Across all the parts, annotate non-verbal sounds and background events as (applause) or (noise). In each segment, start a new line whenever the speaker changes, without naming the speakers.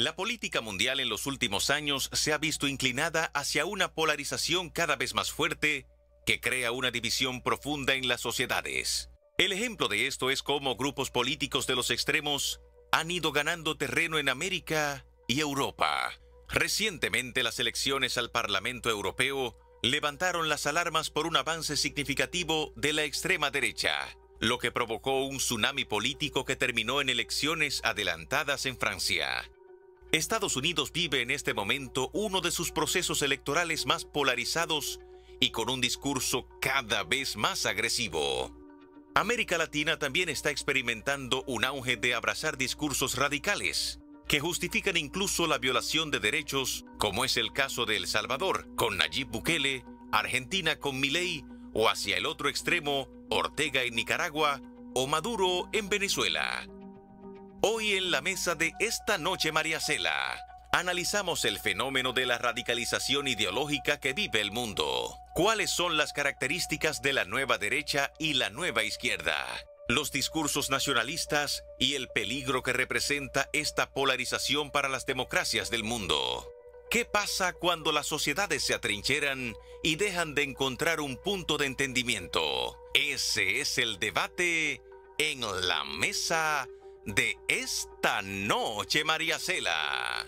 La política mundial en los últimos años se ha visto inclinada hacia una polarización cada vez más fuerte que crea una división profunda en las sociedades. El ejemplo de esto es cómo grupos políticos de los extremos han ido ganando terreno en América y Europa. Recientemente las elecciones al Parlamento Europeo levantaron las alarmas por un avance significativo de la extrema derecha, lo que provocó un tsunami político que terminó en elecciones adelantadas en Francia. Estados Unidos vive en este momento uno de sus procesos electorales más polarizados y con un discurso cada vez más agresivo. América Latina también está experimentando un auge de abrazar discursos radicales que justifican incluso la violación de derechos, como es el caso de El Salvador con Nayib Bukele, Argentina con Milei o hacia el otro extremo, Ortega en Nicaragua o Maduro en Venezuela. Hoy en la mesa de esta noche, María Cela, analizamos el fenómeno de la radicalización ideológica que vive el mundo. ¿Cuáles son las características de la nueva derecha y la nueva izquierda? Los discursos nacionalistas y el peligro que representa esta polarización para las democracias del mundo. ¿Qué pasa cuando las sociedades se atrincheran y dejan de encontrar un punto de entendimiento? Ese es el debate en la mesa de esta noche, María Cela.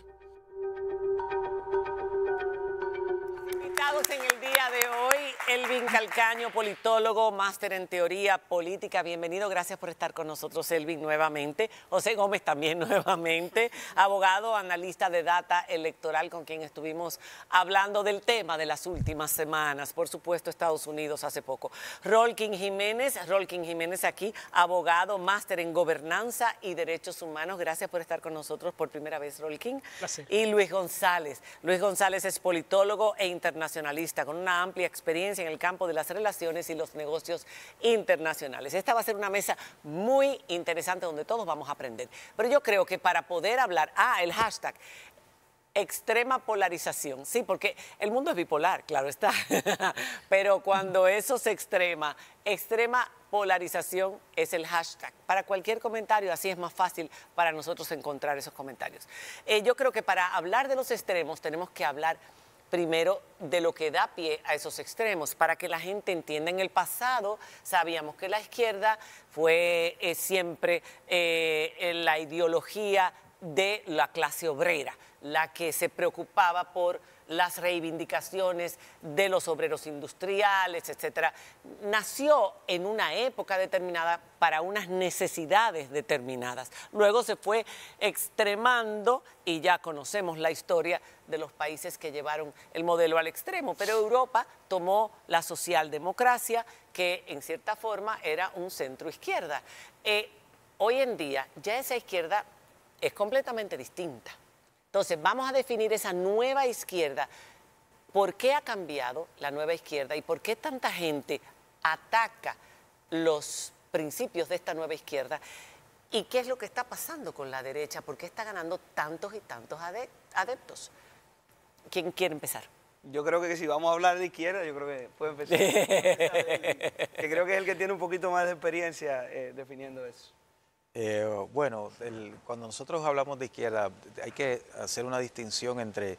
Elvin Calcaño, politólogo, máster en teoría política. Bienvenido, gracias por estar con nosotros, Elvin, nuevamente. José Gómez también (laughs) nuevamente, abogado, analista de data electoral, con quien estuvimos hablando del tema de las últimas semanas. Por supuesto, Estados Unidos hace poco. Rolkin Jiménez, Rolkin Jiménez aquí, abogado, máster en gobernanza y derechos humanos. Gracias por estar con nosotros por primera vez, Rolkin. Y Luis González. Luis González es politólogo e internacionalista con una amplia experiencia en el campo de las relaciones y los negocios internacionales. Esta va a ser una mesa muy interesante donde todos vamos a aprender. Pero yo creo que para poder hablar, ah, el hashtag, extrema polarización. Sí, porque el mundo es bipolar, claro está. (laughs) Pero cuando eso se extrema, extrema polarización es el hashtag. Para cualquier comentario, así es más fácil para nosotros encontrar esos comentarios. Eh, yo creo que para hablar de los extremos tenemos que hablar primero de lo que da pie a esos extremos, para que la gente entienda. En el pasado sabíamos que la izquierda fue eh, siempre eh, la ideología de la clase obrera, la que se preocupaba por las reivindicaciones de los obreros industriales, etcétera, nació en una época determinada para unas necesidades determinadas. Luego se fue extremando y ya conocemos la historia de los países que llevaron el modelo al extremo, pero Europa tomó la socialdemocracia, que en cierta forma era un centro izquierda. Eh, hoy en día ya esa izquierda es completamente distinta. Entonces, vamos a definir esa nueva izquierda. ¿Por qué ha cambiado la nueva izquierda y por qué tanta gente ataca los principios de esta nueva izquierda? ¿Y qué es lo que está pasando con la derecha? ¿Por qué está ganando tantos y tantos adeptos? ¿Quién quiere empezar?
Yo creo que si vamos a hablar de izquierda, yo creo que puede empezar. (laughs) que creo que es el que tiene un poquito más de experiencia eh, definiendo eso.
Eh, bueno, cuando nosotros hablamos de izquierda, hay que hacer una distinción entre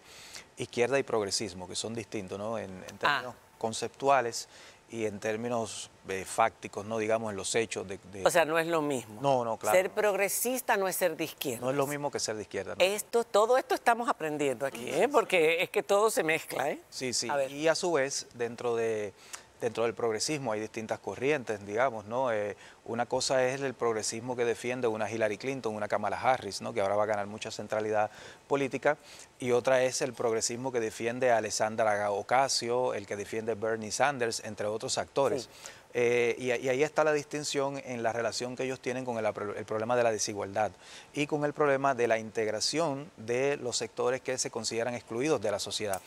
izquierda y progresismo, que son distintos, ¿no? En, ah. términos conceptuales y en términos eh, fácticos, no digamos en los hechos. De, O
sea, no es lo mismo. No, no, claro. Ser progresista no es ser de izquierda. No es lo mismo que ser de izquierda. Esto, todo esto estamos aprendiendo aquí, ¿eh? porque es que todo se mezcla. ¿eh?
Sí, sí. y a su vez, dentro de dentro del progresismo hay distintas corrientes, digamos, ¿no? Eh, una cosa es el progresismo que defiende una Hillary Clinton, una Kamala Harris, ¿no? Que ahora va a ganar mucha centralidad política. Y otra es el progresismo que defiende a Alessandra Ocasio, el que defiende Bernie Sanders, entre otros actores. Eh, y, ahí está la distinción en la relación que ellos tienen con el, problema de la desigualdad y con el problema de la integración de los sectores que se consideran excluidos de la sociedad.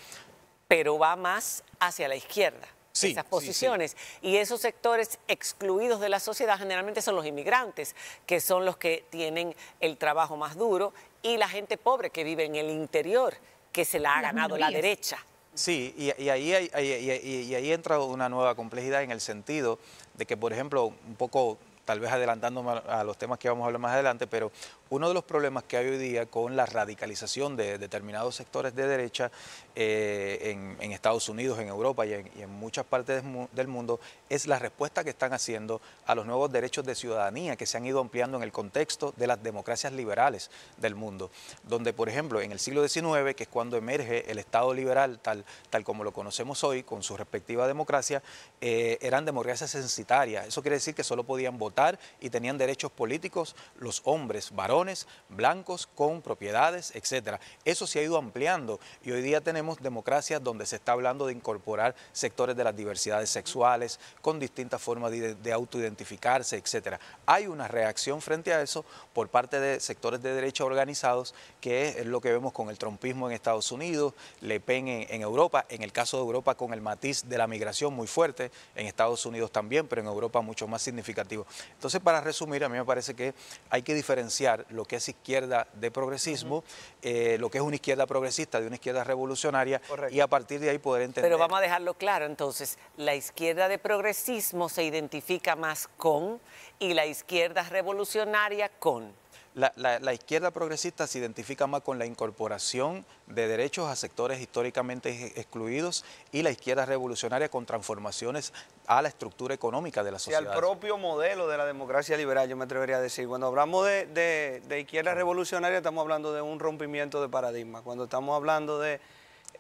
Pero va más hacia la izquierda esas posiciones. Y esos sectores excluidos de la sociedad generalmente son los inmigrantes, que son los que tienen el trabajo más duro, y la gente pobre que vive en el interior, que se la ha ganado la derecha.
Sí, y, ahí, y, y, ahí, entra una nueva complejidad en el sentido de que, por ejemplo, un poco, tal vez adelantándome a los temas que vamos a hablar más adelante, pero uno de los problemas que hay hoy día con la radicalización de determinados sectores de derecha eh, en, Estados Unidos, en Europa y en, muchas partes del mundo es la respuesta que están haciendo a los nuevos derechos de ciudadanía que se han ido ampliando en el contexto de las democracias liberales del mundo, donde por ejemplo en el siglo XIX, que es cuando emerge el Estado liberal tal, tal como lo conocemos hoy, con su respectiva democracia, eh, eran democracias censitarias. Eso quiere decir que solo podían votar y tenían derechos políticos los hombres, varones, blancos con propiedades, etcétera. Eso se ha ido ampliando y hoy día tenemos democracias donde se está hablando de incorporar sectores de las diversidades sexuales con distintas formas de, autoidentificarse, etcétera. Hay una reacción frente a eso por parte de sectores de derecha organizados, que es lo que vemos con el trompismo en Estados Unidos, Le Pen en Europa, en el caso de Europa con el matiz de la migración muy fuerte, en Estados Unidos también, pero en Europa mucho más significativo. Entonces, para resumir, a mí me parece que hay que diferenciar lo que es izquierda de progresismo, eh, lo que es una izquierda progresista de una izquierda revolucionaria y a partir de ahí poder entender. Pero vamos a
dejarlo claro, entonces, la izquierda de progresismo se identifica más con y la izquierda revolucionaria con. La, izquierda progresista
se identifica más con la incorporación de derechos a sectores históricamente excluidos y la izquierda revolucionaria con transformaciones a la estructura económica de la sociedad. Y al
propio modelo de la democracia liberal, yo me atrevería a decir. Cuando hablamos de, izquierda revolucionaria estamos hablando de un rompimiento de paradigmas, Cuando estamos hablando de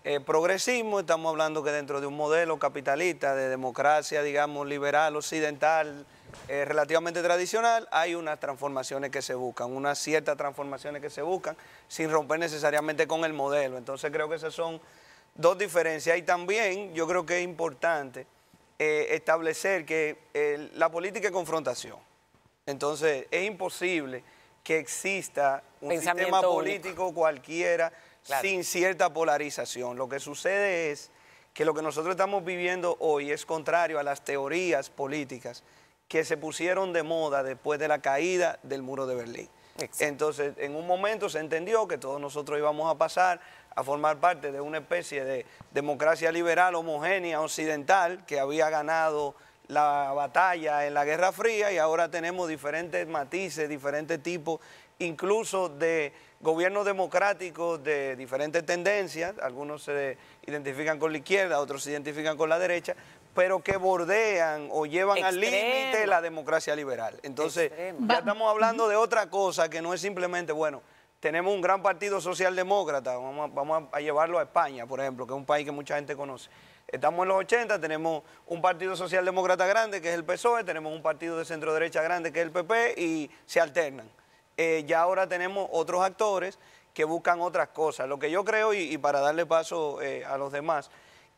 eh, progresismo, estamos hablando que dentro de un modelo capitalista, de democracia, digamos, liberal, occidental, eh, relativamente tradicional, hay unas transformaciones que se buscan, unas ciertas transformaciones que se buscan, sin romper necesariamente con el modelo. Entonces creo que esas son dos diferencias. Y también yo creo que es importante eh, establecer que eh, la política es confrontación. Entonces es imposible que exista un sistema político cualquiera sin cierta polarización. Lo que sucede es que lo que nosotros estamos viviendo hoy es contrario a las teorías políticas que se pusieron de moda después de la caída del muro de Berlín. Entonces, en un momento se entendió que todos nosotros íbamos a pasar a formar parte de una especie de democracia liberal homogénea occidental que había ganado la batalla en la Guerra Fría y ahora tenemos diferentes matices, diferentes tipos, incluso de gobiernos democráticos de diferentes tendencias, algunos se identifican con la izquierda, otros se identifican con la derecha, pero que bordean o llevan al límite la democracia liberal. Entonces, ya estamos hablando de otra cosa que no es simplemente, bueno, tenemos un gran partido socialdemócrata, vamos, a, llevarlo a España, por ejemplo, que es un país que mucha gente conoce. Estamos en los 80, tenemos un partido socialdemócrata grande, que es el PSOE, tenemos un partido de centro derecha grande, que es el PP, y se alternan. Eh, ya ahora tenemos otros actores que buscan otras cosas. Lo que yo creo, y, para darle paso eh, a los demás,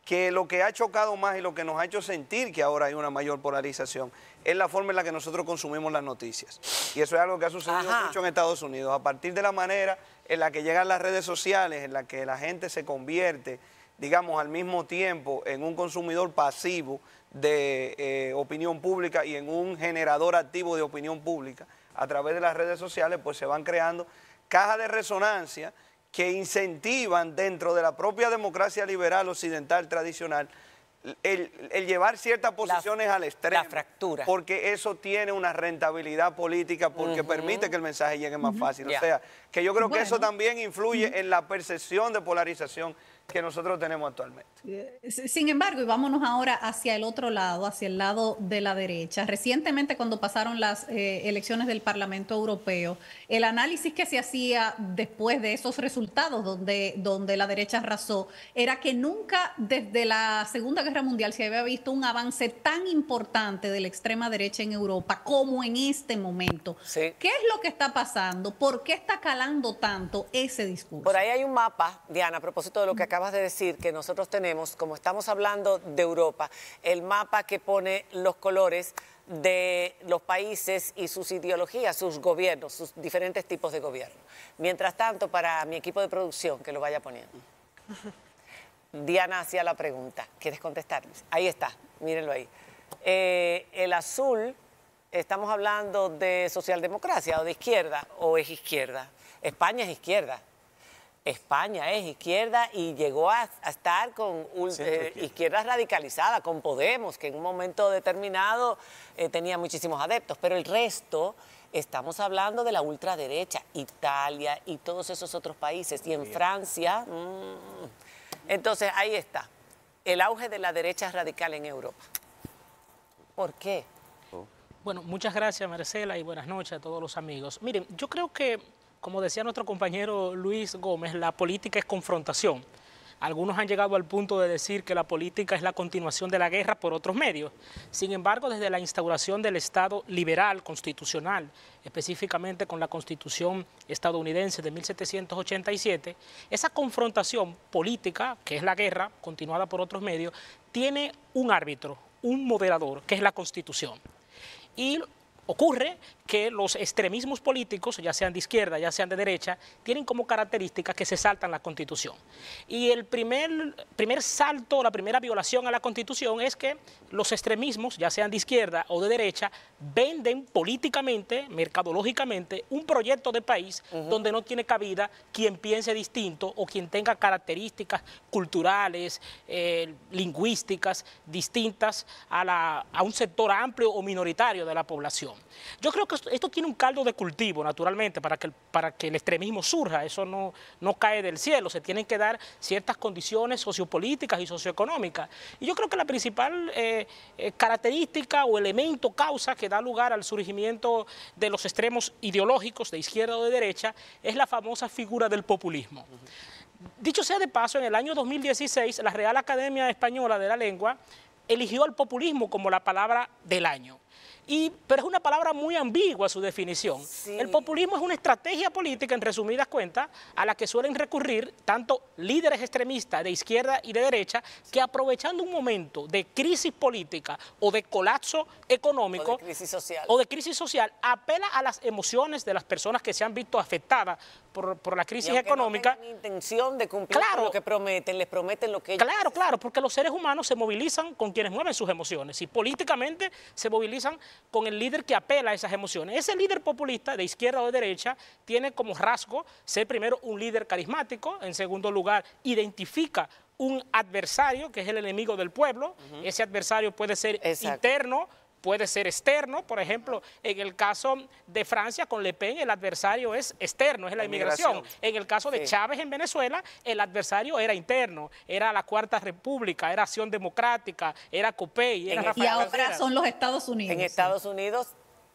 que lo que ha chocado más y lo que nos ha hecho sentir que ahora hay una mayor polarización es la forma en la que nosotros consumimos las noticias. Y eso es algo que ha sucedido mucho en Estados Unidos, a partir de la manera en la que llegan las redes sociales, en la que la gente se convierte, digamos, al mismo tiempo en un consumidor pasivo de eh, opinión pública y en un generador activo de opinión pública, a través de las redes sociales, pues se van creando cajas de resonancia que incentivan dentro de la propia democracia liberal occidental tradicional el, llevar ciertas posiciones al extremo. La fractura. Porque eso tiene una rentabilidad política porque permite que el mensaje llegue más fácil. O sea, que yo creo que eso también influye en la percepción de polarización que nosotros tenemos actualmente.
Sin embargo, y vámonos ahora hacia el otro lado, hacia el lado de la derecha. Recientemente, cuando pasaron las eh, elecciones del Parlamento Europeo, el análisis que se hacía después de esos resultados, donde, donde la derecha arrasó, era que nunca desde la Segunda Guerra Mundial se había visto un avance tan importante de la extrema derecha en Europa como en este momento. ¿Qué es lo que está pasando? ¿Por qué está calando tanto ese discurso? Por
ahí hay un mapa, Diana, a propósito de lo que acaba acabas de decir, que nosotros tenemos, como estamos hablando de Europa, el mapa que pone los colores de los países y sus ideologías, sus gobiernos, sus diferentes tipos de gobierno. Mientras tanto, para mi equipo de producción, que lo vaya poniendo. Diana hacía la pregunta. ¿Quieres contestar? Ahí está, mírenlo ahí. Eh, el azul, estamos hablando de socialdemocracia o de izquierda, o es izquierda. España es izquierda, España es izquierda y llegó a, estar con un, eh, izquierda radicalizada, con Podemos, que en un momento determinado eh, tenía muchísimos adeptos, pero el resto estamos hablando de la ultraderecha, Italia y todos esos otros países, y en Francia, mm. entonces ahí está, el auge de la derecha radical en Europa.
¿Por qué? Bueno, muchas gracias Marcela y buenas noches a todos los amigos. Miren, yo creo que como decía nuestro compañero Luis Gómez, la política es confrontación. Algunos han llegado al punto de decir que la política es la continuación de la guerra por otros medios. Sin embargo, desde la instauración del Estado liberal constitucional, específicamente con la Constitución estadounidense de 1787, esa confrontación política, que es la guerra continuada por otros medios, tiene un árbitro, un moderador, que es la Constitución. Y Ocurre que los extremismos políticos, ya sean de izquierda, ya sean de derecha, tienen como característica que se saltan la Constitución. Y el primer, primer salto, la primera violación a la Constitución es que los extremismos, ya sean de izquierda o de derecha, venden políticamente, mercadológicamente, un proyecto de país donde no tiene cabida quien piense distinto o quien tenga características culturales, eh, lingüísticas, distintas a, la, a un sector amplio o minoritario de la población. Yo creo que esto tiene un caldo de cultivo, naturalmente, para que, el, extremismo surja. Eso no, cae del cielo. Se tienen que dar ciertas condiciones sociopolíticas y socioeconómicas. Y yo creo que la principal eh, eh, característica o elemento causa que da lugar al surgimiento de los extremos ideológicos de izquierda o de derecha es la famosa figura del populismo. Dicho sea de paso, en el año 2016 la Real Academia Española de la Lengua eligió al populismo como la palabra del año pero es una palabra muy ambigua su definición. El populismo es una estrategia política, en resumidas cuentas, a la que suelen recurrir tanto líderes extremistas de izquierda y de derecha, que aprovechando un momento de crisis política o de colapso económico o de crisis social, apela a las emociones de las personas que se han visto afectadas por, la crisis y económica. intención de cumplir con lo
que prometen, les prometen lo que
ellos Claro, claro, porque los seres humanos se movilizan con quienes mueven sus emociones y políticamente se movilizan con el líder que apela a esas emociones. Ese líder populista, de izquierda o de derecha, tiene como rasgo ser primero un líder carismático, en segundo lugar, identifica un adversario que es el enemigo del pueblo, ese adversario puede ser interno, puede ser externo, por ejemplo, en el caso de Francia con Le Pen el adversario es externo, es la, inmigración. En el caso de Chávez en Venezuela el adversario era interno, era la Cuarta República, era Acción Democrática, era COPEI, Y ahora son los Estados Unidos. En Estados Unidos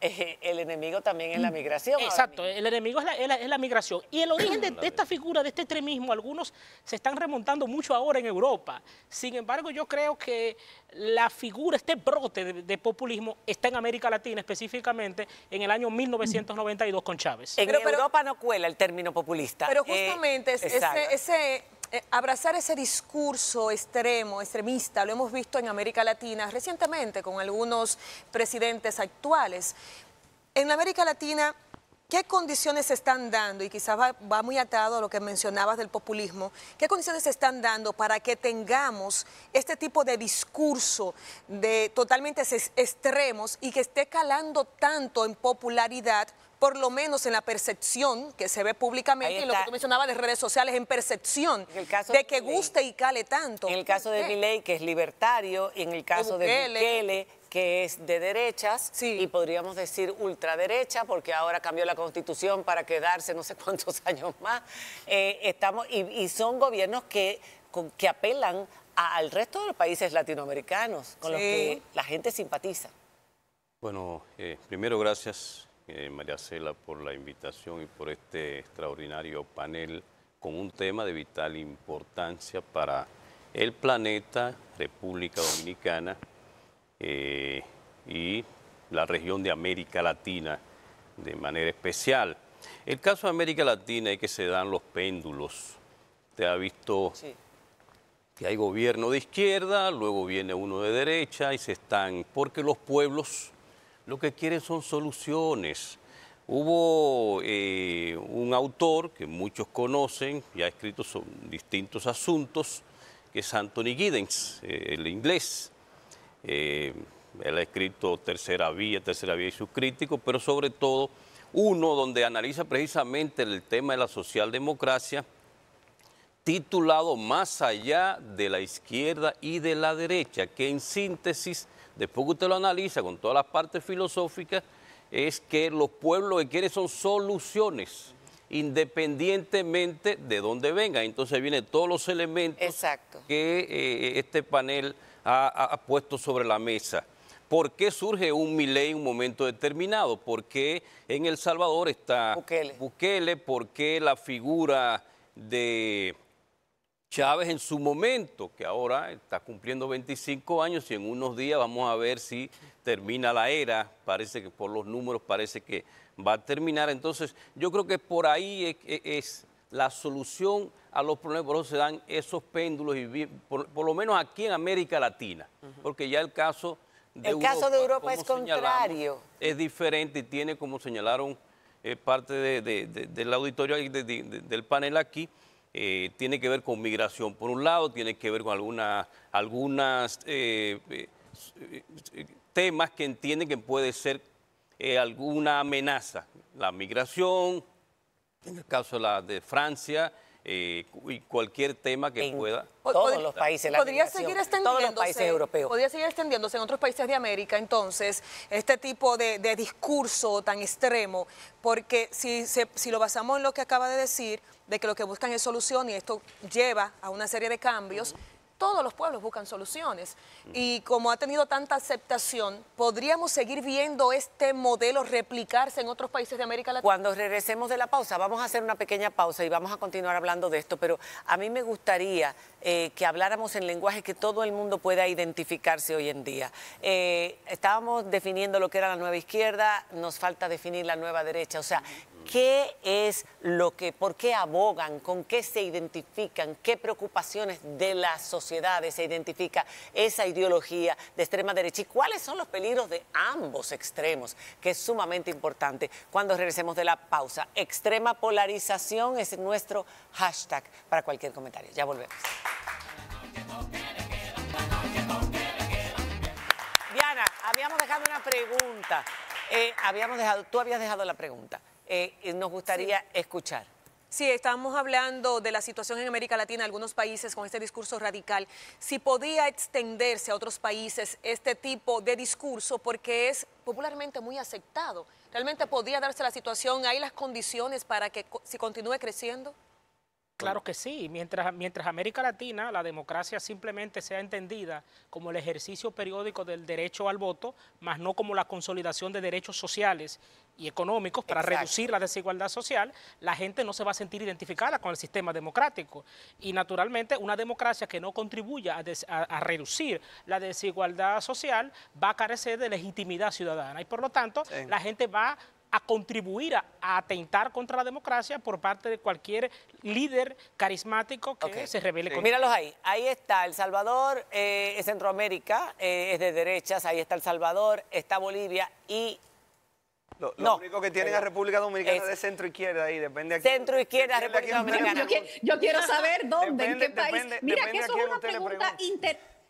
eh, el enemigo también es la mm, migración. Exacto, el enemigo es la, migración. Y el origen de, esta figura, de este extremismo, algunos se están remontando mucho ahora en Europa. Sin embargo, yo creo que la figura, este brote de, populismo está en América Latina, específicamente en el año 1992 con Chávez. En Europa no cuela el término populista. Pero eh, justamente ese
eh, abrazar ese discurso extremo, extremista, lo hemos visto en América Latina recientemente con algunos presidentes actuales. En América Latina, ¿qué condiciones se están dando? Y quizás va, va, muy atado a lo que mencionabas del populismo. ¿Qué condiciones se están dando para que tengamos este tipo de discurso de totalmente extremos y que esté calando tanto en popularidad por lo menos en la percepción que se ve públicamente, y lo que tú mencionabas de redes sociales, en percepción de, que guste y cale tanto. En el caso de Miley, que es
libertario, y en el caso de Bukele, que es de derechas y podríamos decir ultraderecha, porque ahora cambió la constitución para quedarse no sé cuántos (laughs) años más. Eh, estamos, y, son gobiernos que, que apelan al resto de los países latinoamericanos con los que la gente simpatiza.
Bueno, eh, primero gracias eh, María Cela, por la invitación y por este extraordinario panel con un tema de vital importancia para el planeta, República Dominicana eh, y la región de América Latina de manera especial. El caso de América Latina es que se dan los péndulos. Te ha visto que hay gobierno de izquierda, luego viene uno de derecha y se están, porque los pueblos lo que quieren son soluciones. Hubo eh, un autor que muchos conocen y ha escrito distintos asuntos, que es Anthony Giddens, eh, el inglés. Eh, él ha escrito Tercera Vía, Tercera Vía y sus críticos, pero sobre todo uno donde analiza precisamente el tema de la socialdemocracia, titulado Más allá de la izquierda y de la derecha, que en síntesis después que usted lo analiza con todas las partes filosóficas, es que los pueblos que quieren son soluciones independientemente de dónde venga. Entonces vienen todos los elementos que eh, este panel ha, puesto sobre la mesa. ¿Por qué surge un Milei en un momento determinado? ¿Por qué en El Salvador está Bukele? ¿Por qué la figura de Chávez en su momento, que ahora está cumpliendo 25 años y en unos días vamos a ver si termina la era, parece que por los números parece que va a terminar. Entonces yo creo que por ahí es, la solución a los problemas, por eso se dan esos péndulos, y por, lo menos aquí en América Latina, porque ya el caso de el Europa, caso de Europa es diferente y tiene, como señalaron eh, parte del auditorio, del panel aquí, eh, tiene que ver con migración por un lado, tiene que ver con algunas eh, eh, temas que entienden que puede ser alguna amenaza, la migración, en el caso la de Francia, eh, y cualquier tema que pueda. Todos los países, podría seguir extendiéndose, todos los países europeos. Podría
seguir extendiéndose en otros países de América, entonces, este tipo de, discurso tan extremo, porque si, si lo basamos en lo que acaba de decir, de que lo que buscan es solución y esto lleva a una serie de cambios, todos los pueblos buscan soluciones y como ha tenido tanta aceptación, ¿podríamos seguir viendo este modelo replicarse en otros países de América Latina? Cuando regresemos de la pausa, vamos a hacer una pequeña pausa y vamos a
continuar hablando de esto, pero a mí me gustaría eh, que habláramos en lenguaje que todo el mundo pueda identificarse hoy en día. Eh, estábamos definiendo lo que era la nueva izquierda, nos falta definir la nueva derecha, o sea, ¿Qué es lo que, por qué abogan, con qué se identifican, qué preocupaciones de las sociedades se identifica esa ideología de extrema derecha y cuáles son los peligros de ambos extremos, que es sumamente importante. Cuando regresemos de la pausa, extrema polarización es nuestro hashtag para cualquier comentario. Ya volvemos. Diana, habíamos dejado una pregunta. Eh, habíamos dejado, tú habías dejado la pregunta. Eh, nos gustaría escuchar.
Sí, estamos hablando de la situación en América Latina, algunos países con este discurso radical. Si podía extenderse a otros países este tipo de discurso, porque es popularmente muy aceptado. ¿Realmente podía darse la situación? ¿Hay las condiciones para que si continúe creciendo?
Claro que sí. Mientras, mientras América Latina, la democracia simplemente sea entendida como el ejercicio periódico del derecho al voto, más no como la consolidación de derechos sociales y económicos para reducir la desigualdad social, la gente no se va a sentir identificada con el sistema democrático. Y naturalmente una democracia que no contribuya a, reducir la desigualdad social va a carecer de legitimidad ciudadana y por lo tanto la gente va a contribuir a, atentar contra la democracia por parte de cualquier líder carismático que se revele sí. contra Míralos ahí, ahí está El Salvador, eh,
es Centroamérica, eh, es de derechas, ahí está El Salvador, está Bolivia y...
Lo, único que tienen la República Dominicana es de centro izquierda ahí, depende aquí. Centro izquierda, República Dominicana. Yo, quiero saber
dónde, en qué país. Mira, que eso es una pregunta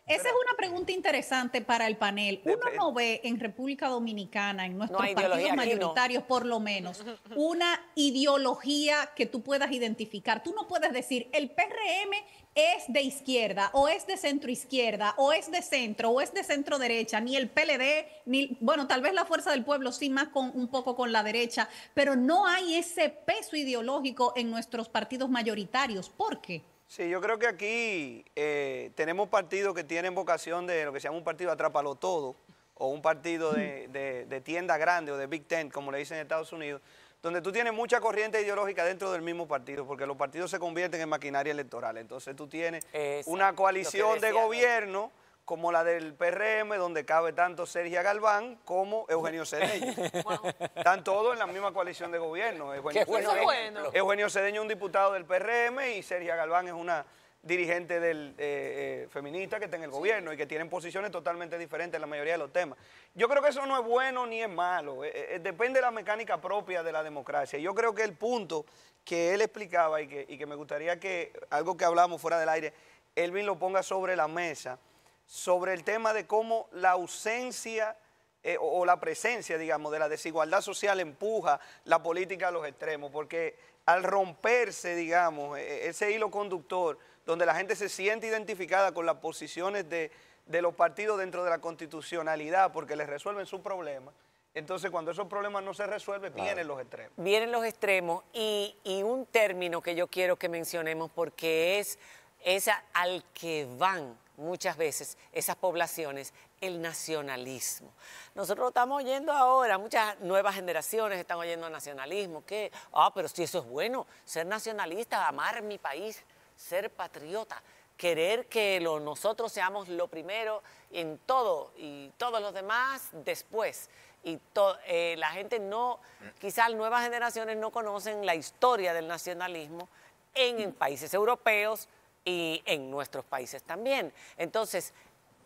esa es una pregunta interesante para el panel. Uno no ve en República Dominicana, en nuestros partidos mayoritarios por lo menos, una ideología que tú puedas identificar. Tú no puedes decir, el PRM es de izquierda o es de centro izquierda o es de centro o es de centro derecha, ni el PLD, ni, bueno, tal vez la fuerza del pueblo sí más con un poco con la derecha, pero no hay ese peso ideológico en nuestros partidos mayoritarios. ¿Por qué?
Sí, yo creo que aquí eh, tenemos partidos que tienen vocación de lo que se llama un partido atrápalo todo, o un partido de, tienda grande o de Big Ten, como le dicen en Estados Unidos, donde tú tienes mucha corriente ideológica dentro del mismo partido, porque los partidos se convierten en maquinaria electoral. Entonces tú tienes una coalición de gobierno como la del PRM, donde cabe tanto Sergio Galván como Eugenio Cedeño. (laughs) Están todos en la misma coalición de gobierno. Eugenio, bueno, Cedeño, es un diputado del PRM y Sergio Galván es una dirigente del, eh, eh, feminista que está en el gobierno y que tienen posiciones totalmente diferentes en la mayoría de los temas. Yo creo que eso no es bueno ni es malo, eh, depende de la mecánica propia de la democracia. Yo creo que el punto que él explicaba y que, y que me gustaría que algo que hablamos fuera del aire, Elvin lo ponga sobre la mesa, sobre el tema de cómo la ausencia eh, o, la presencia, digamos, de la desigualdad social empuja la política a los extremos, porque al romperse, digamos, e, e, ese hilo conductor, donde la gente se siente identificada con las posiciones de, los partidos dentro de la constitucionalidad, porque les resuelven sus problemas, entonces, cuando esos problemas no se resuelven, vienen los extremos.
Vienen los extremos y, un término que yo quiero que mencionemos porque es, esa al que van muchas veces esas poblaciones el nacionalismo. Nosotros estamos oyendo ahora, muchas nuevas generaciones están oyendo nacionalismo, que, ah, pero si eso es bueno, ser nacionalista, amar mi país, ser patriota, querer que nosotros seamos lo primero en todo y todos los demás después. Y eh, la gente no, quizás nuevas generaciones no conocen la historia del nacionalismo en países europeos, y en nuestros países también. Entonces,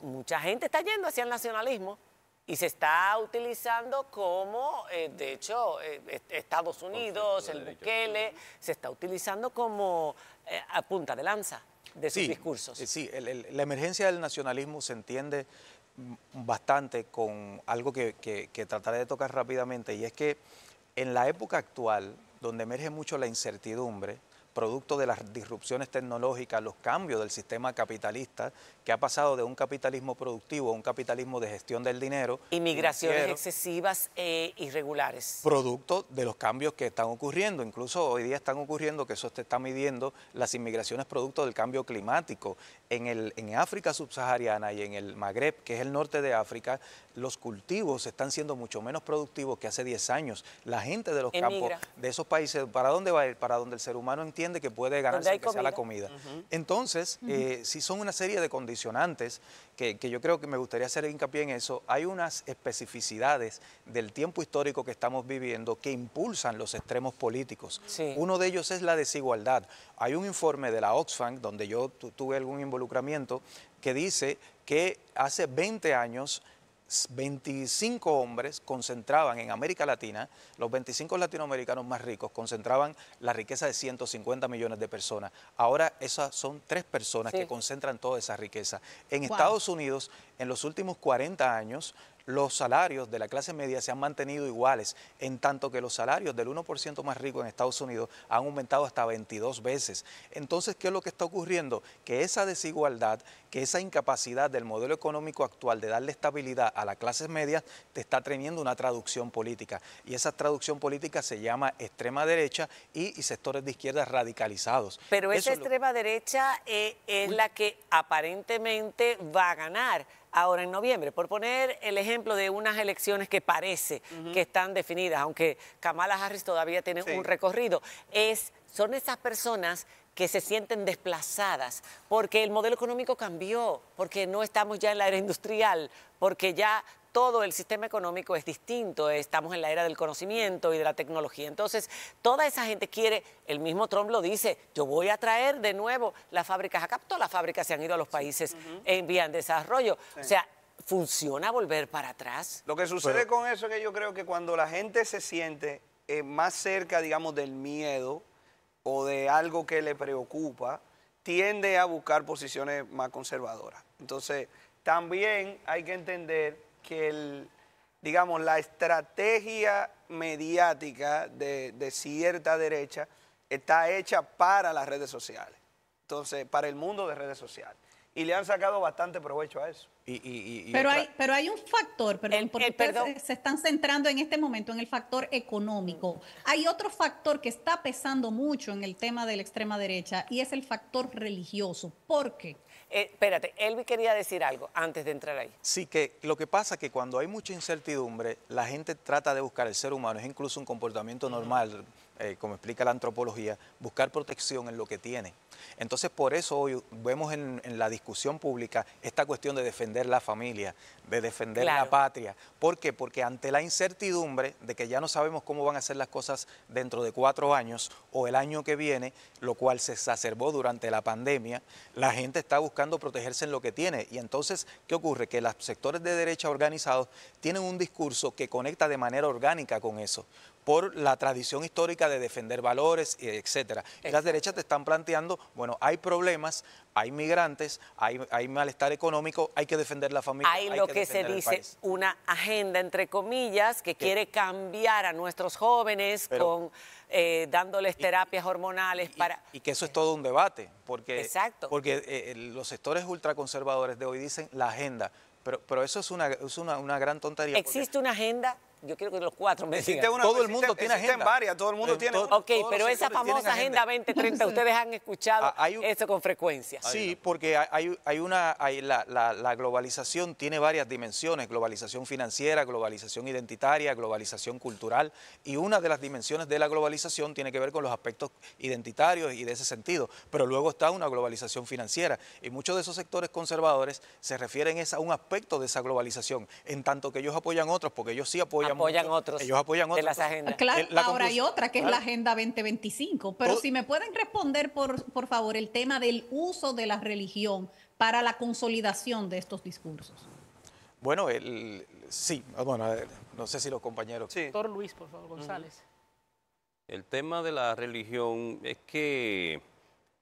mucha gente está yendo hacia el nacionalismo y se está utilizando como, eh, de hecho, eh, Estados Unidos, el Bukele, se está utilizando como eh, punta de lanza de sus discursos.
Sí, la emergencia del nacionalismo se entiende bastante con algo que trataré de tocar rápidamente, y es que en la época actual, donde emerge mucho la incertidumbre, producto de las disrupciones tecnológicas, los cambios del sistema capitalista, que ha pasado de un capitalismo productivo a un capitalismo de gestión del dinero. Inmigraciones
excesivas e irregulares.
Producto de los cambios que están ocurriendo, incluso hoy día están ocurriendo, que eso se está midiendo, las inmigraciones producto del cambio climático. En, el, en África subsahariana y en el Magreb, que es el norte de África, los cultivos están siendo mucho menos productivos que hace 10 años. La gente de los campos, de esos países, ¿para dónde va a ir? Para donde el ser humano entiende que puede ganarse la comida. Entonces, eh, si son una serie de condicionantes, que, yo creo que me gustaría hacer hincapié en eso, hay unas especificidades del tiempo histórico que estamos viviendo que impulsan los extremos políticos. Uno de ellos es la desigualdad. Hay un informe de la Oxfam, donde yo tuve algún involucramiento, que dice que hace 20 años 25 hombres concentraban en América Latina, los 25 latinoamericanos más ricos concentraban la riqueza de 150 millones de personas. Ahora esas son tres personas que concentran toda esa riqueza. En Estados Unidos, en los últimos 40 años, los salarios de la clase media se han mantenido iguales, en tanto que los salarios del 1% más rico en Estados Unidos han aumentado hasta 22 veces. Entonces, ¿qué es lo que está ocurriendo? Que esa desigualdad, que esa incapacidad del modelo económico actual de darle estabilidad a las clases medias, te está teniendo una traducción política. Y esa traducción política se llama extrema derecha y, sectores de izquierda radicalizados.
Pero esa extrema derecha eh, es la que aparentemente va a ganar ahora en noviembre. Por poner el ejemplo de unas elecciones que parece que están definidas, aunque Kamala Harris todavía tiene un recorrido, es, son esas personas que se sienten desplazadas, porque el modelo económico cambió, porque no estamos ya en la era industrial, porque ya todo el sistema económico es distinto, estamos en la era del conocimiento y de la tecnología. Entonces, toda esa gente quiere, el mismo Trump lo dice, yo voy a traer de nuevo las fábricas acá, todas las fábricas se han ido a los países en vía de desarrollo.
O sea, ¿funciona volver para atrás? Lo que sucede con eso es que yo creo que cuando la gente se siente eh, más cerca, digamos, del miedo o de algo que le preocupa, tiende a buscar posiciones más conservadoras. Entonces, también hay que entender que el, digamos, la estrategia mediática de, cierta derecha está hecha para las redes sociales, entonces, para el mundo de redes sociales y le han sacado bastante provecho a eso. Y, pero, hay,
pero hay un factor, pero porque se están centrando en este momento en el factor económico. Hay otro factor que está pesando mucho en el tema de la extrema derecha y es el factor religioso. ¿Por qué?
Eh, espérate, Elvi quería decir algo antes de entrar ahí.
Sí, que lo que pasa es que cuando hay mucha incertidumbre, la gente trata de buscar, el ser humano es incluso un comportamiento normal, eh, como explica la antropología, buscar protección en lo que tiene. Entonces, por eso hoy vemos en, la discusión pública esta cuestión de defender la familia, de defender la patria. ¿Por qué? Porque ante la incertidumbre de que ya no sabemos cómo van a ser las cosas dentro de cuatro años o el año que viene, lo cual se exacerbó durante la pandemia, la gente está buscando protegerse en lo que tiene. Y entonces, ¿qué ocurre? Que los sectores de derecha organizados tienen un discurso que conecta de manera orgánica con eso por la tradición histórica de defender valores, eh, etcétera. las derechas te están planteando, bueno, hay problemas, hay migrantes, hay, malestar económico, hay que
defender la familia. Hay, lo que, se dice una agenda entre comillas que quiere cambiar a nuestros jóvenes con eh, dándoles terapias hormonales para
y que eso es todo un debate porque Exacto. porque eh, los sectores ultraconservadores de hoy dicen la agenda pero, pero, eso es, una, una, una gran tontería.
¿Existe una agenda yo quiero que los cuatro me
todo el mundo tiene agenda. varias, todo el mundo tiene. ok,
pero esa famosa Agenda 2030, (laughs) ustedes han escuchado
ah, eso con frecuencia. Sí, porque hay, una, la, la, globalización tiene varias dimensiones, globalización financiera, globalización identitaria, globalización cultural, y una de las dimensiones de la globalización tiene que ver con los aspectos identitarios y de ese sentido, pero luego está una globalización financiera, y muchos de esos sectores conservadores se refieren a un aspecto de esa globalización, en tanto que ellos apoyan otros, porque ellos sí apoyan apoyan otros. Ellos apoyan
otros. De las pues, agendas.
Claro, eh, ahora hay otra que es la Agenda 2025. Pero si me pueden responder, por, favor, el tema del uso de la religión para la consolidación de estos discursos.
Bueno, el, sí, ah, bueno, no sé si los compañeros. Sí. Doctor Luis,
por favor, González.
El tema de la religión es que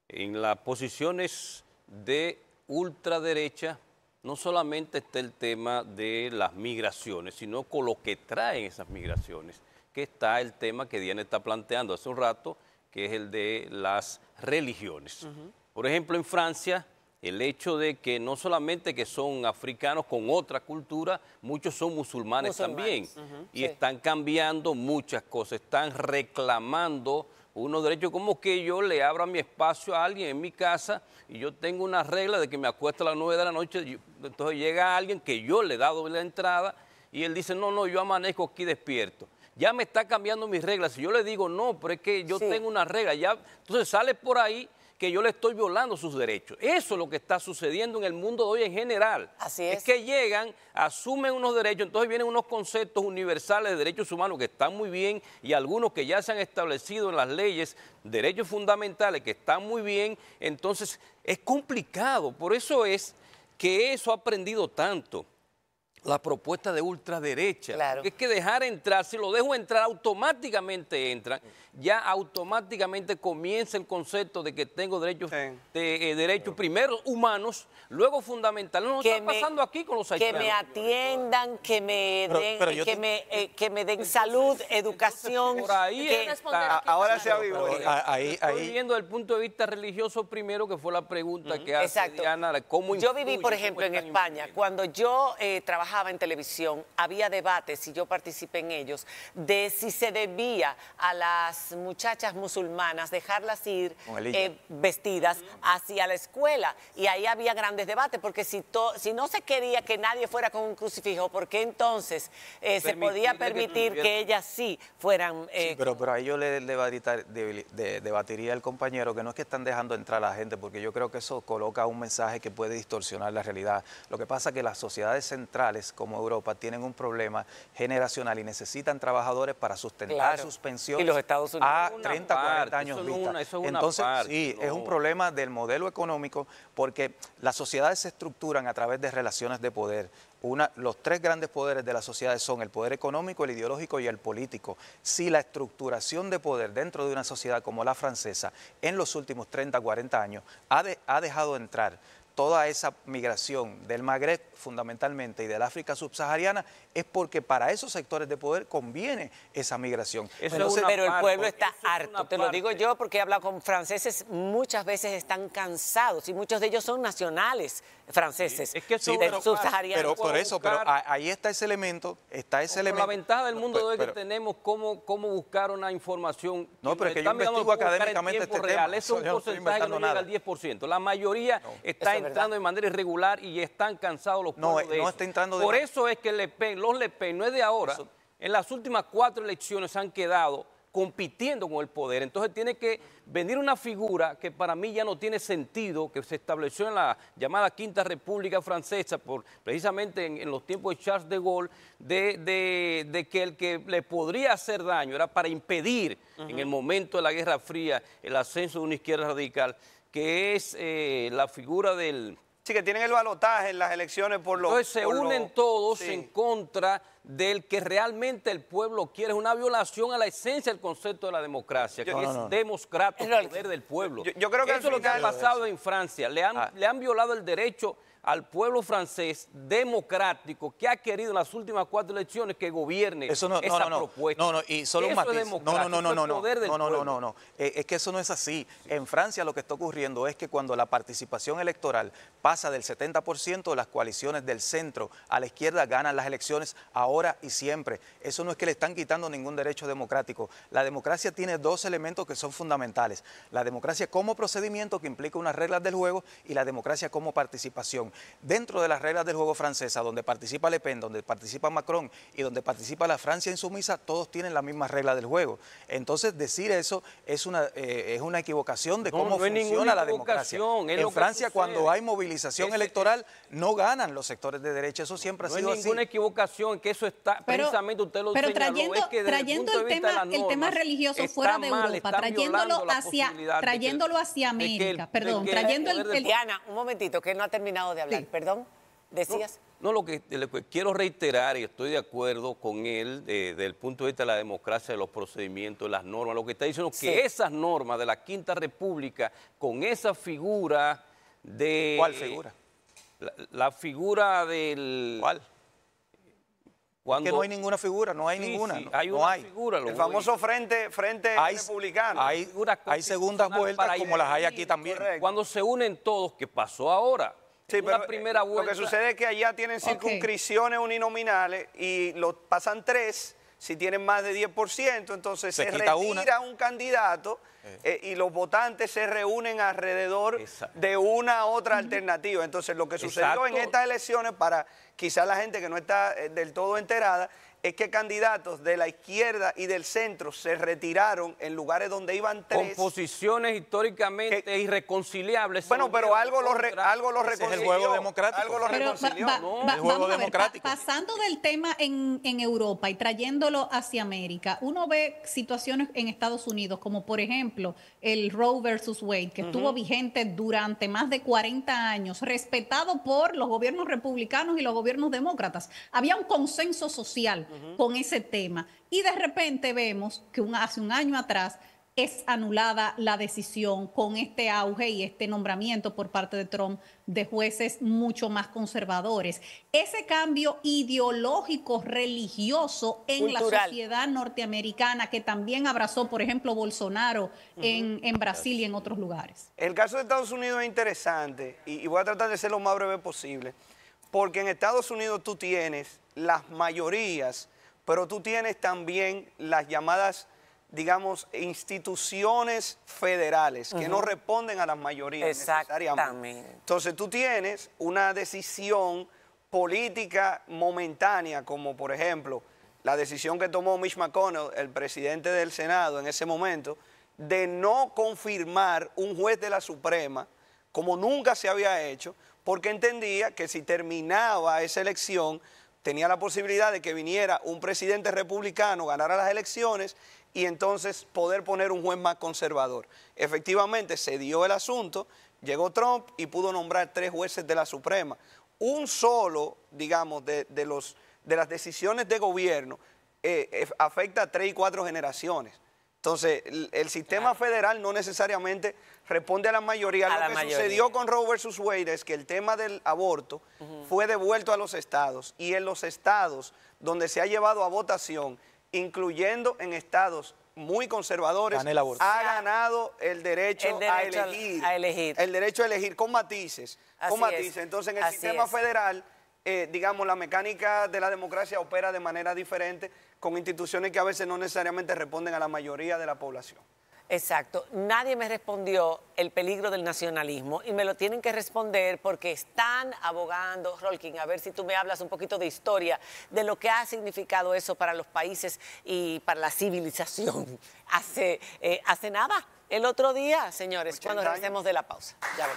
en las posiciones de ultraderecha no solamente está el tema de las migraciones, sino con lo que traen esas migraciones, que está el tema que Diana está planteando hace un rato, que es el de las religiones. Por ejemplo, en Francia, el hecho de que no solamente que son africanos con otra cultura, muchos son musulmanes, también, y están cambiando muchas cosas, están reclamando uno derecho, como que yo le abra mi espacio a alguien en mi casa y yo tengo una regla de que me acuesto a las 9 de la noche, entonces llega alguien que yo le he dado la entrada y él dice, no, no, yo amanezco aquí despierto. Ya me está cambiando mis reglas. Si yo le digo, no, pero es que yo tengo una regla, ya, entonces sale por ahí que yo le estoy violando sus derechos. Eso es lo que está sucediendo en el mundo de hoy en general. Así es. Es que llegan, asumen unos derechos, entonces vienen unos conceptos universales de derechos humanos que están muy bien y algunos que ya se han establecido en las leyes, derechos fundamentales que están muy bien, entonces es complicado, por eso es que eso ha aprendido tanto la propuesta de ultraderecha. Claro. Es que dejar entrar, si lo dejo entrar, automáticamente entran. Ya automáticamente comienza el concepto de que tengo derechos, eh, derechos primero humanos, luego fundamentales. No está pasando
aquí con los haitianos. Que me atiendan, que me den, que, me, eh, eh, que me den salud, educación. que...
Ahora se ha vivo. estoy
viendo desde el punto de vista religioso primero, que fue la pregunta que hace Diana. yo viví, por ejemplo, en España,
cuando yo eh, trabajaba en televisión, había debates, y yo participé en ellos, de si se debía a las muchachas musulmanas dejarlas ir eh, vestidas hacia la escuela. Y ahí había grandes debates, porque si, si no se quería que nadie fuera con un crucifijo, ¿por qué entonces eh, se podía permitir que, ellas sí fueran... Eh, pero,
pero ahí yo le, le debatiría al compañero que no es que están dejando entrar a la gente, porque yo creo que eso coloca un mensaje que puede distorsionar la realidad. Lo que pasa es que las sociedades centrales como Europa tienen un problema generacional y necesitan trabajadores para sustentar sus pensiones y los Estados a 30, 40 años vista. Entonces, sí, es un problema del modelo económico porque las sociedades se estructuran a través de relaciones de poder. los tres grandes poderes de las sociedades son el poder económico, el ideológico y el político. Si la estructuración de poder dentro de una sociedad como la francesa en los últimos 30, 40 años ha, ha dejado entrar toda esa migración del Magreb fundamentalmente y del África subsahariana es porque para esos sectores de poder conviene esa migración. pero el pueblo
está harto, te lo digo yo porque he hablado con franceses, muchas veces están cansados y muchos de ellos son nacionales franceses, es que pero,
Pero por eso, pero ahí está ese elemento, está ese elemento. La ventaja del mundo de hoy que
tenemos cómo, cómo buscar una información. No, pero que yo investigo académicamente este tema. Eso es un porcentaje no al 10%. La mayoría está en entrando de manera irregular y están cansados los Por eso es que Le los Le Pen, no es de ahora, en las últimas cuatro elecciones han quedado compitiendo con el poder. Entonces tiene que venir una figura que para mí ya no tiene sentido, que se estableció en la llamada Quinta República Francesa, por, precisamente en, los tiempos de Charles de Gaulle, de, que el que le podría hacer daño era para impedir en el momento de la Guerra Fría el ascenso de una izquierda radical
que es eh, la figura del... Sí, que tienen el balotaje en las elecciones por lo... Entonces se unen
todos en contra del que realmente el pueblo quiere. Es una violación a la esencia del concepto de la democracia, que es democrático, el poder del pueblo. Yo, creo que Eso es lo que ha pasado en Francia. Le ah. le han violado el derecho al pueblo francés democrático que ha querido en las últimas cuatro elecciones que gobierne eso no, esa no, no, propuesta. No, no, y solo un matiz. No, no, no, no, no, no, no, no, no,
eh, es que eso no es así. En Francia lo que está ocurriendo es que cuando la participación electoral pasa del 70%, las coaliciones del centro a la izquierda ganan las elecciones ahora y siempre. Eso no es que le están quitando ningún derecho democrático. La democracia tiene dos elementos que son fundamentales. La democracia como procedimiento que implica unas reglas del juego y la democracia como participación dentro de las reglas del juego francesa, donde participa Le Pen, donde participa Macron y donde participa la Francia en todos tienen la misma regla del juego. Entonces, decir eso es una, eh, es una equivocación de cómo funciona la democracia. En Francia, cuando hay movilización electoral, no ganan los sectores de derecha. Eso siempre ha sido así. No hay ninguna
equivocación, que eso está, pero, precisamente usted lo Pero trayendo, trayendo el, tema,
religioso fuera de Europa, trayéndolo hacia, trayéndolo hacia
América, perdón, trayendo el, un momentito, que no ha terminado de Perdón, decías.
No, lo, que, quiero reiterar, y estoy de acuerdo con él, desde el punto de vista de la democracia, de los procedimientos, las normas, lo que está diciendo que esas normas de la Quinta República, con esa figura de... ¿Cuál figura? La, figura del... ¿Cuál? Cuando... Que no hay
ninguna figura, no hay ninguna. hay no, hay. figura. El famoso frente, frente hay, republicano. Hay, hay segundas vueltas como las hay aquí también. Cuando se unen todos, que pasó ahora? Eh, lo que sucede es que allá tienen circunscripciones uninominales y lo pasan tres. Si tienen más de 10%, entonces se, retira un candidato eh. Eh, y los votantes se reúnen alrededor de una otra alternativa. Entonces, lo que sucedió en estas elecciones, para quizás la gente que no está del todo enterada, es que candidatos de la izquierda y del centro se retiraron en lugares donde iban tres. Con
posiciones históricamente
irreconciliables. Bueno,
pero algo lo, algo reconcilió. el juego democrático.
Algo lo
pasando del tema en, Europa y trayéndolo hacia América, uno ve situaciones en Estados Unidos, como por ejemplo el Roe versus Wade, que estuvo vigente durante más de 40 años, respetado por los gobiernos republicanos y los gobiernos demócratas. Había un consenso social con ese tema. Y de repente vemos que hace un año atrás es anulada la decisión con este auge y este nombramiento por parte de Trump de jueces mucho más conservadores. Ese cambio ideológico religioso en la sociedad norteamericana que también abrazó, por ejemplo, Bolsonaro en, Brasil y en otros lugares.
El caso de Estados Unidos es interesante y voy a tratar de ser lo más breve posible, porque en Estados Unidos tú tienes las mayorías, pero tú tienes también las llamadas digamos, instituciones federales que no responden a las mayorías Exactamente. Entonces tú tienes una decisión política momentánea, como por ejemplo la decisión que tomó Mitch McConnell, el presidente del Senado en ese momento, de no confirmar un juez de la Suprema, como nunca se había hecho, porque entendía que si terminaba esa elección, tenía la posibilidad de que viniera un presidente republicano, ganara las elecciones y entonces poder poner un juez más conservador. Efectivamente, se dio el asunto, llegó Trump y pudo nombrar tres jueces de la Suprema. Un solo, digamos, de, los, de las decisiones de gobierno eh, eh, afecta a tres y cuatro generaciones. Entonces, el, sistema federal no necesariamente responde a la mayoría. Lo que sucedió con Roe versus es que el tema del aborto fue devuelto a los estados y en los estados donde se ha llevado a votación, incluyendo en estados muy conservadores, ha ganado el derecho, a, elegir, El derecho a elegir con matices. matices. Entonces, en el sistema federal eh, digamos, la mecánica de la democracia opera de manera diferente con instituciones que a veces no necesariamente responden a la mayoría de la población.
Exacto. Nadie me respondió el peligro del nacionalismo y me lo tienen que responder porque están abogando, Rolkin, a ver si tú me hablas un poquito de historia, de lo que ha significado eso para los países y para la civilización. (laughs) Hace, eh, hace nada, el otro día, señores, cuando regresemos de la pausa. Ya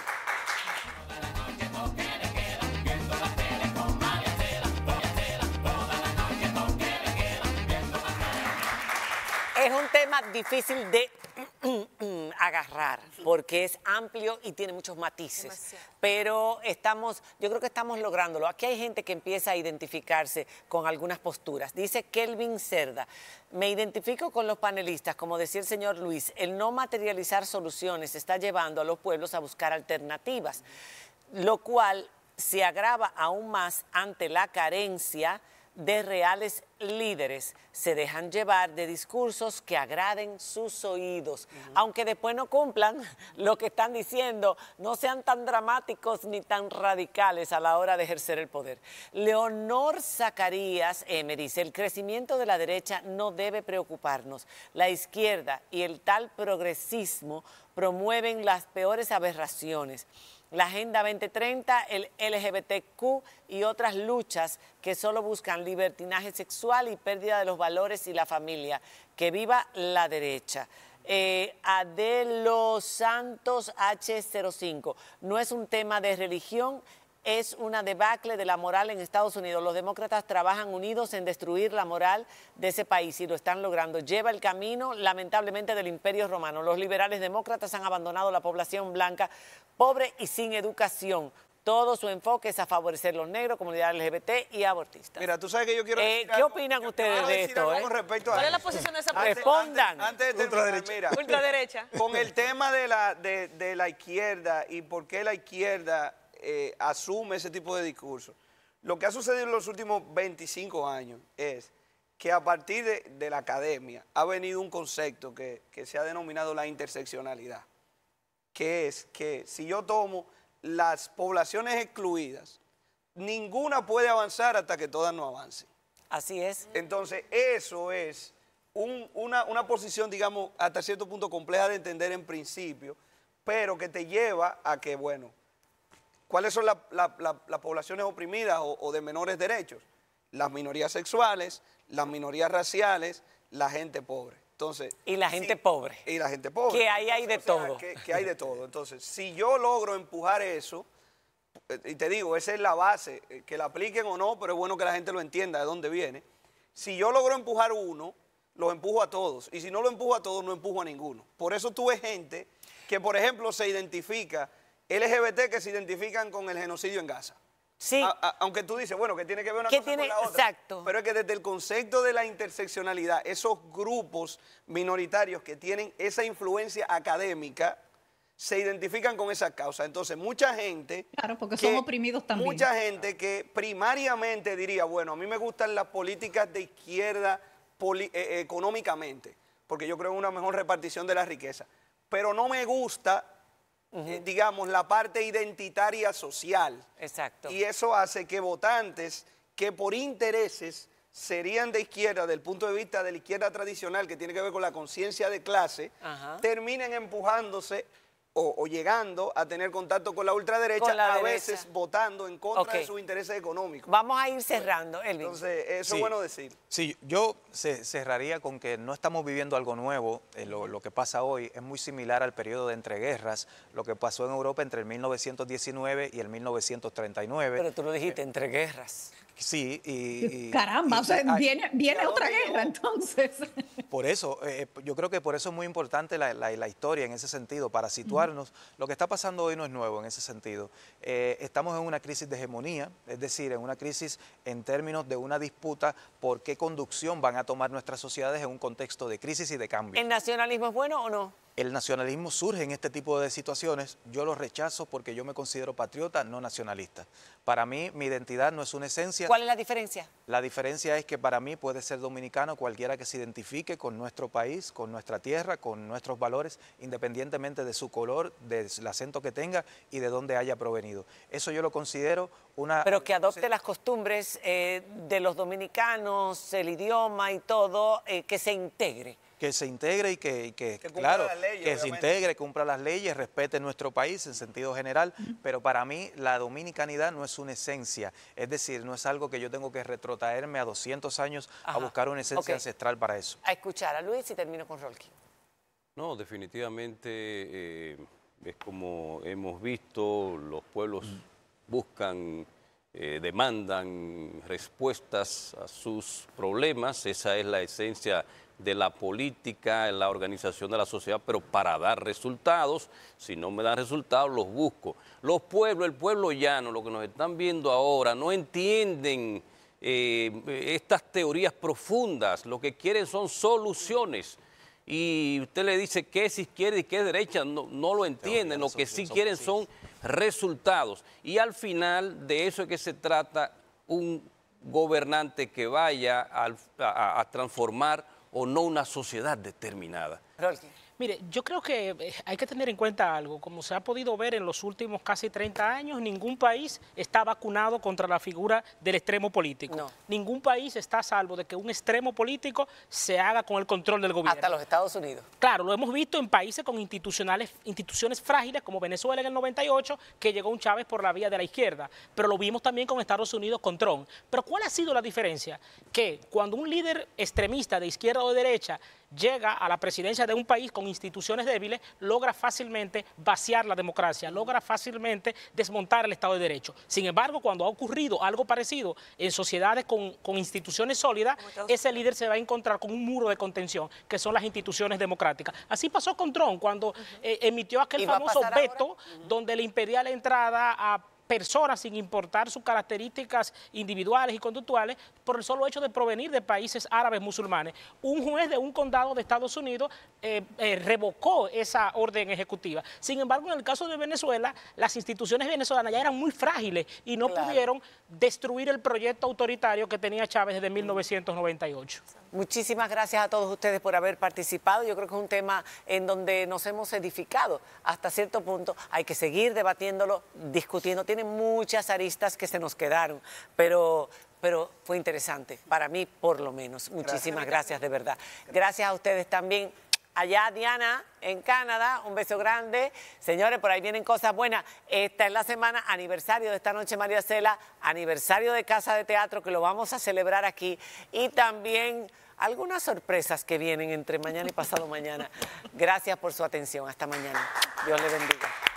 Es un tema difícil de (clears throat) agarrar porque es amplio y tiene muchos matices. Pero estamos, yo creo que estamos lográndolo. Aquí hay gente que empieza a identificarse con algunas posturas. Dice Kelvin Cerda, me identifico con los panelistas, como decía el señor Luis, el no materializar soluciones está llevando a los pueblos a buscar alternativas, lo cual se agrava aún más ante la carencia de reales líderes se dejan llevar de discursos que agraden sus oídos, aunque después no cumplan (laughs) lo que están diciendo, no sean tan dramáticos ni tan radicales a la hora de ejercer el poder. Leonor Zacarías M. dice, el crecimiento de la derecha no debe preocuparnos. La izquierda y el tal progresismo promueven las peores aberraciones la Agenda 2030, el LGBTQ y otras luchas que solo buscan libertinaje sexual y pérdida de los valores y la familia. Que viva la derecha. Eh, los Santos H05. No es un tema de religión, es una debacle de la moral en Estados Unidos. Los demócratas trabajan unidos en destruir la moral de ese país y lo están logrando. Lleva el camino, lamentablemente, del imperio romano. Los liberales demócratas han abandonado la población blanca, pobre y sin educación. Todo su enfoque es a favorecer los negros, comunidad
LGBT y abortistas. Mira, tú sabes que yo quiero. Eh, ¿Qué opinan ustedes de esto? Eh? Con ¿Cuál es la posición de esa persona? Respondan. Antes, de ultraderecha. Con el tema de la, de la izquierda y por qué la izquierda eh, asume ese tipo de discurso. Lo que ha sucedido en los últimos 25 años es que a partir de, la academia ha venido un concepto que, se ha denominado la interseccionalidad, que es que si yo tomo las poblaciones excluidas, ninguna puede avanzar hasta que todas no avancen. Así es. Entonces, eso es una, posición, digamos, hasta cierto punto compleja de entender en principio, pero que te lleva a que, bueno, ¿Cuáles son las poblaciones oprimidas o, de menores derechos? Las minorías sexuales, las minorías raciales, la gente pobre. Entonces, y la gente pobre. Y la gente pobre. Que ahí hay de todo. Que, hay de todo. Entonces, si yo logro empujar eso, eh, y te digo, esa es la base, eh, que la apliquen o no, pero es bueno que la gente lo entienda de dónde viene. Si yo logro empujar uno, los empujo a todos. Y si no lo empujo a todos, no empujo a ninguno. Por eso tuve gente que, por ejemplo, se identifica LGBT que se identifican con el genocidio en Gaza. Sí. aunque tú dices, bueno, que tiene que ver una cosa con la otra. Exacto. Pero es que desde el concepto de la interseccionalidad, esos grupos minoritarios que tienen esa influencia académica se identifican con esa causa. Entonces, mucha gente... Claro, porque son
oprimidos también. Mucha
gente que primariamente diría, bueno, a mí me gustan las políticas de izquierda eh, eh, económicamente, porque yo creo en una mejor repartición de la riqueza, pero no me gusta eh, digamos, la parte identitaria social. Exacto. Y eso hace que votantes que por intereses serían de izquierda, del punto de vista de la izquierda tradicional, que tiene que ver con la conciencia de clase, terminen empujándose o, llegando a tener contacto con la ultraderecha, a veces votando en contra de sus intereses económicos. Vamos a ir cerrando, Elvin. Entonces,
eso
es bueno decir. Sí, yo cerraría con que no estamos viviendo algo nuevo. Eh, lo, lo, que pasa hoy es muy similar al periodo de entreguerras, lo que pasó en Europa entre el 1919 y el 1939. Pero tú lo dijiste, eh, entreguerras. Sí. Y,
Caramba, viene, otra guerra entonces.
Por eso, eh, yo creo que por eso es muy importante la, historia en ese sentido, para situarnos. Lo que está pasando hoy no es nuevo en ese sentido. Eh, estamos en una crisis de hegemonía, es decir, en una crisis en términos de una disputa por qué conducción van a tomar nuestras sociedades en un contexto de crisis y de cambio.
¿El nacionalismo es bueno o no?
El nacionalismo surge en este tipo de situaciones, yo lo rechazo porque yo me considero patriota, no nacionalista. Para mí, mi identidad no es una esencia.
¿Cuál es la diferencia?
La diferencia es que para mí puede ser dominicano cualquiera que se identifique con nuestro país, con nuestra tierra, con nuestros valores, independientemente de su color, del acento que tenga y de dónde haya provenido. Eso yo lo considero una... Pero
que adopte las costumbres eh, de los dominicanos, el idioma y todo, eh, que se integre
que se integre y que, claro, que se integre, cumpla las leyes, respete nuestro país en sentido general, pero para mí la dominicanidad no es una esencia, es decir, no es algo que yo tengo que retrotraerme a 200 años
a
buscar una esencia
ancestral para eso.
A escuchar a Luis y termino con Rolki.
No, definitivamente eh, es como hemos visto, los pueblos buscan eh, demandan respuestas a sus problemas, esa es la esencia de la política, en la organización de la sociedad, pero para dar resultados, si no me dan resultados, los busco. Los pueblos, el pueblo llano, lo que nos están viendo ahora, no entienden eh, estas teorías profundas, lo que quieren son soluciones. Y usted le dice qué es izquierda y qué es derecha, no, lo entienden, lo que sí quieren son resultados. Y al final de eso es que se trata un gobernante que vaya a transformar o no una sociedad determinada.
Mire, yo creo que eh, hay que tener en cuenta algo. Como se ha podido ver en los últimos casi 30 años, ningún país está vacunado contra la figura del extremo político. Ningún país está a salvo de que un extremo político se haga con el control del gobierno. Hasta los Estados Unidos. Claro, lo hemos visto en países con institucionales, instituciones frágiles, como Venezuela en el 98, que llegó un Chávez por la vía de la izquierda. Pero lo vimos también con Estados Unidos con Trump. Pero ¿cuál ha sido la diferencia? Que cuando un líder extremista de izquierda o de derecha llega a la presidencia de un país con instituciones débiles, logra fácilmente vaciar la democracia, logra fácilmente desmontar el Estado de Derecho. Sin embargo, cuando ha ocurrido algo parecido en sociedades con, instituciones sólidas, ese líder se va a encontrar con un muro de contención, que son las instituciones democráticas. Así pasó con Trump cuando eh, emitió aquel famoso veto donde le impedía la entrada a personas sin importar sus características individuales y conductuales por el solo hecho de provenir de países árabes musulmanes. Un juez de un condado de Estados Unidos eh, eh, revocó esa orden ejecutiva. Sin embargo, en el caso de Venezuela, las instituciones venezolanas ya eran muy frágiles y no pudieron destruir el proyecto autoritario que tenía Chávez desde 1998. Mm. Muchísimas gracias a todos ustedes por
haber participado. Yo creo que es un tema en donde nos hemos edificado hasta cierto punto. Hay que seguir debatiéndolo, discutiendo muchas aristas que se nos quedaron, pero pero fue interesante, para mí por lo menos. Muchísimas gracias, gracias de verdad. Gracias a ustedes también. Allá Diana, en Canadá, un beso grande. Señores, por ahí vienen cosas buenas. Esta es la semana aniversario de esta noche María Cela, aniversario de Casa de Teatro que lo vamos a celebrar aquí y también algunas sorpresas que vienen entre mañana y pasado mañana. Gracias por su atención. Hasta mañana. Dios le bendiga.